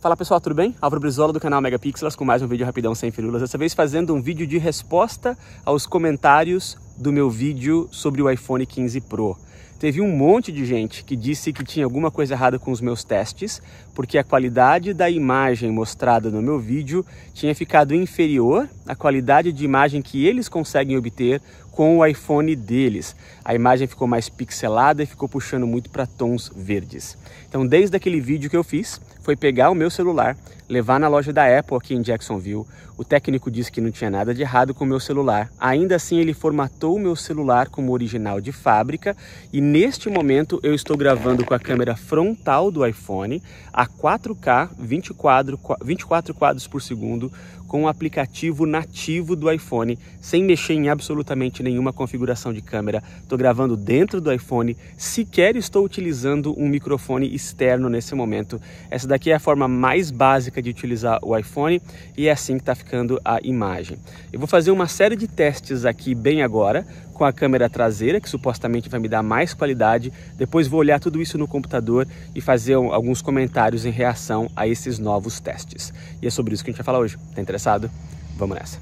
Fala pessoal, tudo bem? Álvaro Brizola do canal Megapixels com mais um vídeo rapidão sem firulas. Dessa vez fazendo um vídeo de resposta aos comentários do meu vídeo sobre o iPhone 15 Pro. Teve um monte de gente que disse que tinha alguma coisa errada com os meus testes, porque a qualidade da imagem mostrada no meu vídeo tinha ficado inferior à qualidade de imagem que eles conseguem obter com o iPhone deles. A imagem ficou mais pixelada e ficou puxando muito para tons verdes. Então, desde aquele vídeo que eu fiz, foi pegar o meu celular, levar na loja da Apple aqui em Jacksonville. O técnico disse que não tinha nada de errado com o meu celular. Ainda assim, ele formatou o meu celular como original de fábrica e neste momento eu estou gravando com a câmera frontal do iPhone a 4K, 24, 24 quadros por segundo, com o aplicativo nativo do iPhone, sem mexer em absolutamente nenhuma configuração de câmera. Estou gravando dentro do iPhone, sequer estou utilizando um microfone externo nesse momento. Essa daqui é a forma mais básica de utilizar o iPhone e é assim que está ficando a imagem. Eu vou fazer uma série de testes aqui bem agora com a câmera traseira, que supostamente vai me dar mais qualidade. Depois vou olhar tudo isso no computador e fazer alguns comentários em reação a esses novos testes. E é sobre isso que a gente vai falar hoje. Tá interessado? Vamos nessa!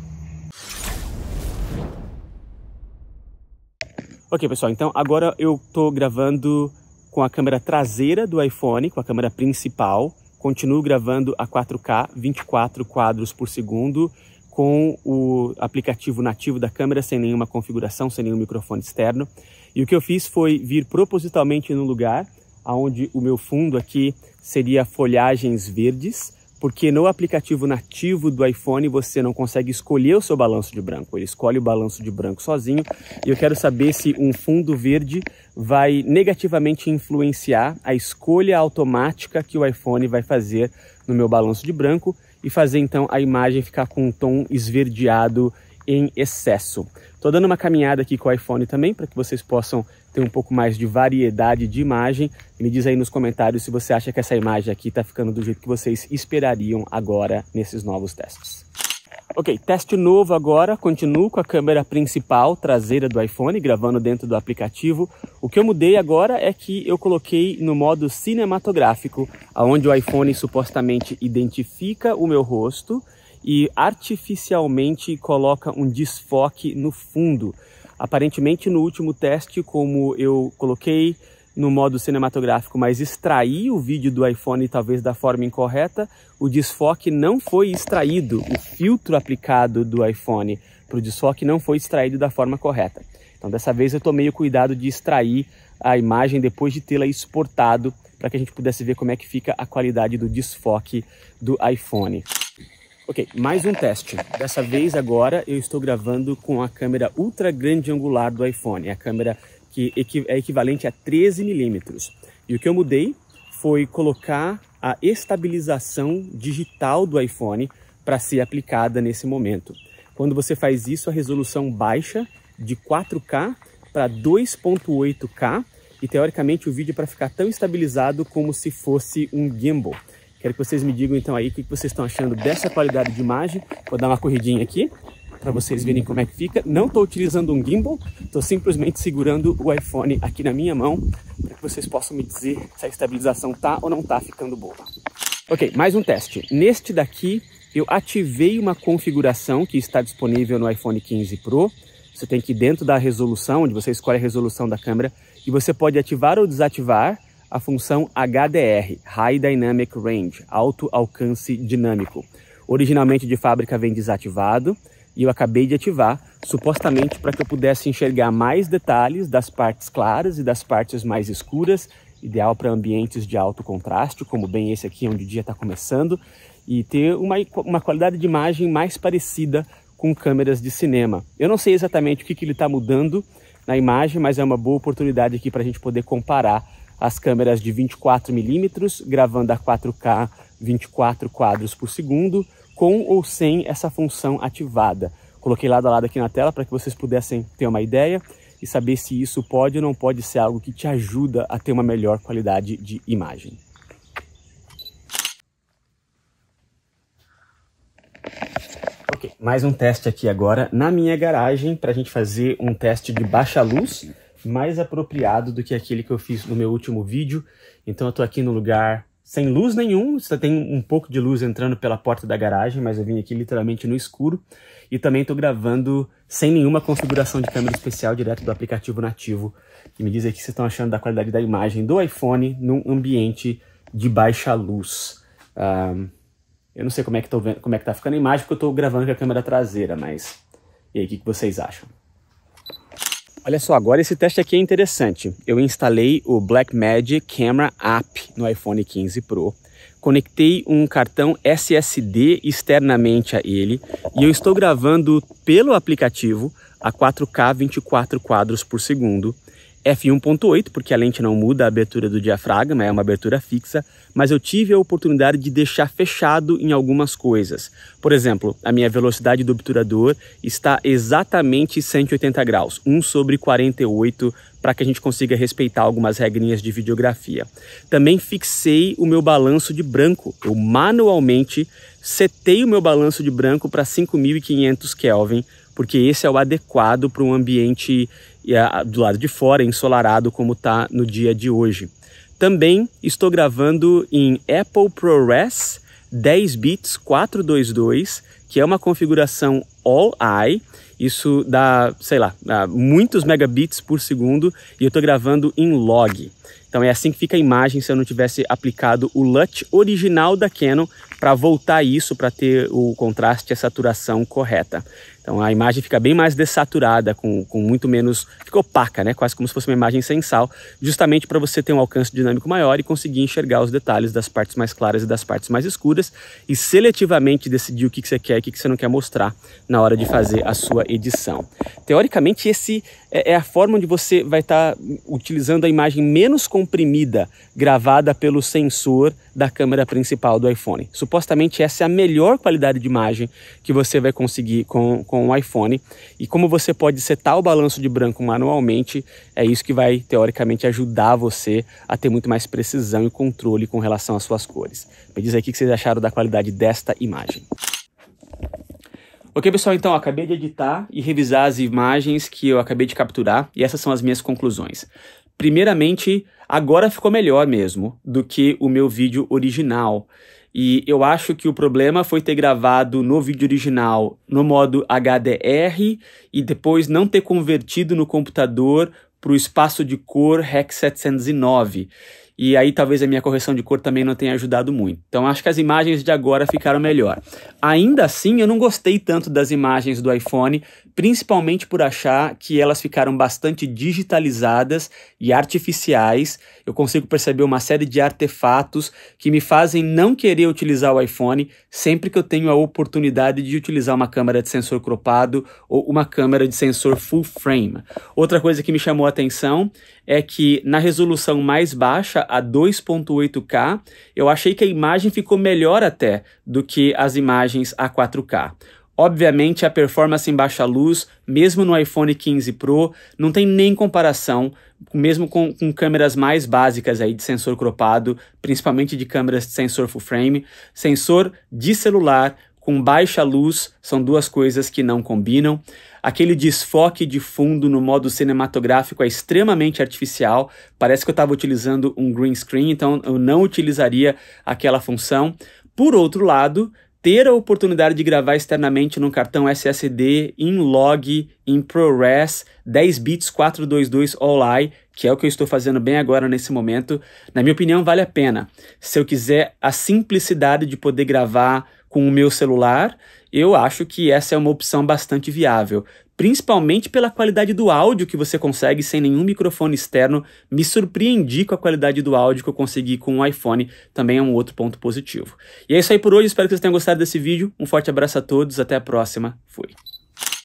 Ok, pessoal, então agora eu estou gravando com a câmera traseira do iPhone, com a câmera principal. Continuo gravando a 4K, 24 quadros por segundo com o aplicativo nativo da câmera, sem nenhuma configuração, sem nenhum microfone externo. E o que eu fiz foi vir propositalmente no lugar onde o meu fundo aqui seria folhagens verdes, porque no aplicativo nativo do iPhone você não consegue escolher o seu balanço de branco, ele escolhe o balanço de branco sozinho. E eu quero saber se um fundo verde vai negativamente influenciar a escolha automática que o iPhone vai fazer no meu balanço de branco e fazer então a imagem ficar com um tom esverdeado em excesso. Estou dando uma caminhada aqui com o iPhone também para que vocês possam ter um pouco mais de variedade de imagem. me diz aí nos comentários se você acha que essa imagem aqui está ficando do jeito que vocês esperariam agora nesses novos testes. Ok, teste novo agora. Continuo com a câmera principal traseira do iPhone, gravando dentro do aplicativo. O que eu mudei agora é que eu coloquei no modo cinematográfico, onde o iPhone supostamente identifica o meu rosto e artificialmente coloca um desfoque no fundo. Aparentemente, no último teste, como eu coloquei no modo cinematográfico, mas extrair o vídeo do iPhone talvez da forma incorreta, o desfoque não foi extraído, o filtro aplicado do iPhone para o desfoque não foi extraído da forma correta. Então dessa vez eu tomei o cuidado de extrair a imagem depois de tê-la exportado para que a gente pudesse ver como é que fica a qualidade do desfoque do iPhone. Ok, mais um teste. Dessa vez agora eu estou gravando com a câmera ultra grande angular do iPhone, a câmera que é equivalente a 13 milímetros. E o que eu mudei foi colocar a estabilização digital do iPhone para ser aplicada nesse momento. Quando você faz isso, a resolução baixa de 4K para 2.8K e teoricamente o vídeo é para ficar tão estabilizado como se fosse um gimbal. Quero que vocês me digam então aí o que vocês estão achando dessa qualidade de imagem. Vou dar uma corridinha aqui para vocês verem como é que fica. Não estou utilizando um gimbal, estou simplesmente segurando o iPhone aqui na minha mão para que vocês possam me dizer se a estabilização tá ou não tá ficando boa. Ok, mais um teste. Neste daqui eu ativei uma configuração que está disponível no iPhone 15 Pro. Você tem que ir dentro da resolução, onde você escolhe a resolução da câmera, e você pode ativar ou desativar a função HDR, High Dynamic Range, Alto Alcance Dinâmico. Originalmente de fábrica vem desativado, e eu acabei de ativar, supostamente para que eu pudesse enxergar mais detalhes das partes claras e das partes mais escuras, ideal para ambientes de alto contraste, como bem esse aqui onde o dia está começando, e ter uma, uma qualidade de imagem mais parecida com câmeras de cinema. Eu não sei exatamente o que, que ele está mudando na imagem, mas é uma boa oportunidade aqui para a gente poder comparar as câmeras de 24mm, gravando a 4K 24 quadros por segundo, com ou sem essa função ativada. Coloquei lado a lado aqui na tela para que vocês pudessem ter uma ideia e saber se isso pode ou não pode ser algo que te ajuda a ter uma melhor qualidade de imagem. Ok, mais um teste aqui agora na minha garagem para a gente fazer um teste de baixa luz mais apropriado do que aquele que eu fiz no meu último vídeo. Então eu estou aqui no lugar sem luz nenhum, só tem um pouco de luz entrando pela porta da garagem, mas eu vim aqui literalmente no escuro. E também estou gravando sem nenhuma configuração de câmera especial direto do aplicativo nativo, que me diz aqui o que vocês estão achando da qualidade da imagem do iPhone num ambiente de baixa luz. Um, ah, eu não sei como é, que tô vendo, como é que tá ficando a imagem, porque eu estou gravando com a câmera traseira, mas... E aí, o que, que vocês acham? Olha só, agora esse teste aqui é interessante. Eu instalei o Blackmagic Camera App no iPhone 15 Pro. Conectei um cartão SSD externamente a ele e eu estou gravando pelo aplicativo a 4K 24 quadros por segundo f1.8, porque a lente não muda a abertura do diafragma, é uma abertura fixa, mas eu tive a oportunidade de deixar fechado em algumas coisas. Por exemplo, a minha velocidade do obturador está exatamente 180 graus, 1 sobre 48 para que a gente consiga respeitar algumas regrinhas de videografia. Também fixei o meu balanço de branco. Eu manualmente setei o meu balanço de branco para 5.500 Kelvin, porque esse é o adequado para um ambiente e a, do lado de fora, ensolarado como está no dia de hoje. Também estou gravando em Apple ProRes 10 bits 422, que é uma configuração all eye. Isso dá, sei lá, dá muitos megabits por segundo e eu estou gravando em log. Então é assim que fica a imagem se eu não tivesse aplicado o LUT original da Canon para voltar isso para ter o contraste e a saturação correta. Então a imagem fica bem mais dessaturada, com, com muito menos. fica opaca, né? quase como se fosse uma imagem sem sal, justamente para você ter um alcance dinâmico maior e conseguir enxergar os detalhes das partes mais claras e das partes mais escuras e seletivamente decidir o que, que você quer e o que, que você não quer mostrar na hora de fazer a sua edição. Teoricamente, esse é, é, a forma onde você vai estar tá utilizando a imagem menos comprimida gravada pelo sensor da câmera principal do iPhone. Supostamente essa é a melhor qualidade de imagem que você vai conseguir com, com o iPhone. E como você pode setar o balanço de branco manualmente, é isso que vai teoricamente ajudar você a ter muito mais precisão e controle com relação às suas cores. Me diz aqui o que vocês acharam da qualidade desta imagem. Ok, pessoal, então acabei de editar e revisar as imagens que eu acabei de capturar e essas são as minhas conclusões. Primeiramente, agora ficou melhor mesmo do que o meu vídeo original. E eu acho que o problema foi ter gravado no vídeo original no modo HDR e depois não ter convertido no computador para o espaço de cor REC 709 e aí talvez a minha correção de cor também não tenha ajudado muito. Então acho que as imagens de agora ficaram melhor. Ainda assim, eu não gostei tanto das imagens do iPhone, principalmente por achar que elas ficaram bastante digitalizadas e artificiais. Eu consigo perceber uma série de artefatos que me fazem não querer utilizar o iPhone sempre que eu tenho a oportunidade de utilizar uma câmera de sensor cropado ou uma câmera de sensor full frame. Outra coisa que me chamou a atenção é que na resolução mais baixa, a 2.8K, eu achei que a imagem ficou melhor até do que as imagens a 4K. Obviamente, a performance em baixa luz, mesmo no iPhone 15 Pro, não tem nem comparação, mesmo com, com, câmeras mais básicas aí de sensor cropado, principalmente de câmeras de sensor full frame, sensor de celular com baixa luz são duas coisas que não combinam. Aquele desfoque de fundo no modo cinematográfico é extremamente artificial. Parece que eu estava utilizando um green screen, então eu não utilizaria aquela função. Por outro lado, ter a oportunidade de gravar externamente num cartão SSD em log, em ProRes, 10 bits 422 All-I, que é o que eu estou fazendo bem agora nesse momento, na minha opinião vale a pena. Se eu quiser a simplicidade de poder gravar com o meu celular, eu acho que essa é uma opção bastante viável, principalmente pela qualidade do áudio que você consegue sem nenhum microfone externo. Me surpreendi com a qualidade do áudio que eu consegui com o iPhone, também é um outro ponto positivo. E é isso aí por hoje, espero que vocês tenham gostado desse vídeo. Um forte abraço a todos, até a próxima. Fui.